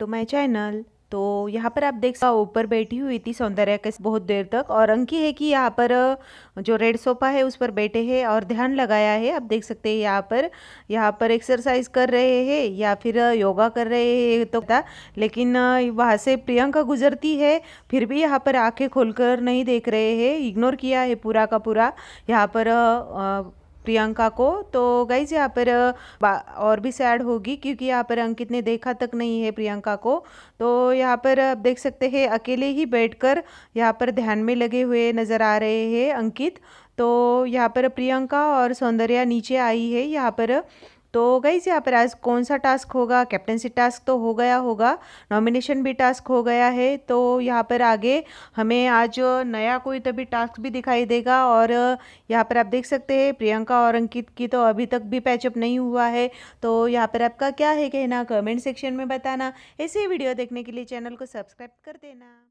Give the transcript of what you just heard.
to my channel तो यहाँ पर आप देख सकते ऊपर बैठी हुई थी सौंदर्या के बहुत देर तक और अंकी है कि यहाँ पर जो रेड सोफा है उस पर बैठे हैं और ध्यान लगाया है आप देख सकते हैं यहाँ पर यहाँ पर एक्सरसाइज कर रहे हैं या फिर योगा कर रहे हैं तो था लेकिन वहाँ से प्रियंका गुजरती है फिर भी यहाँ पर आंखें खोलकर नहीं देख रहे हैं इग्नोर किया है पूरा का पूरा यहाँ पर आ, आ, प्रियंका को तो गाइज यहाँ पर और भी सैड होगी क्योंकि यहाँ पर अंकित ने देखा तक नहीं है प्रियंका को तो यहाँ पर आप देख सकते हैं अकेले ही बैठकर यहाँ पर ध्यान में लगे हुए नज़र आ रहे हैं अंकित तो यहाँ पर प्रियंका और सौंदर्या नीचे आई है यहाँ पर तो गई यहाँ पर आज कौन सा टास्क होगा कैप्टनसी टास्क तो हो गया होगा नॉमिनेशन भी टास्क हो गया है तो यहाँ पर आगे हमें आज नया कोई तभी टास्क भी दिखाई देगा और यहाँ पर आप देख सकते हैं प्रियंका और अंकित की तो अभी तक भी पैचअप नहीं हुआ है तो यहाँ पर आपका क्या है कहना कमेंट सेक्शन में बताना ऐसे वीडियो देखने के लिए चैनल को सब्सक्राइब कर देना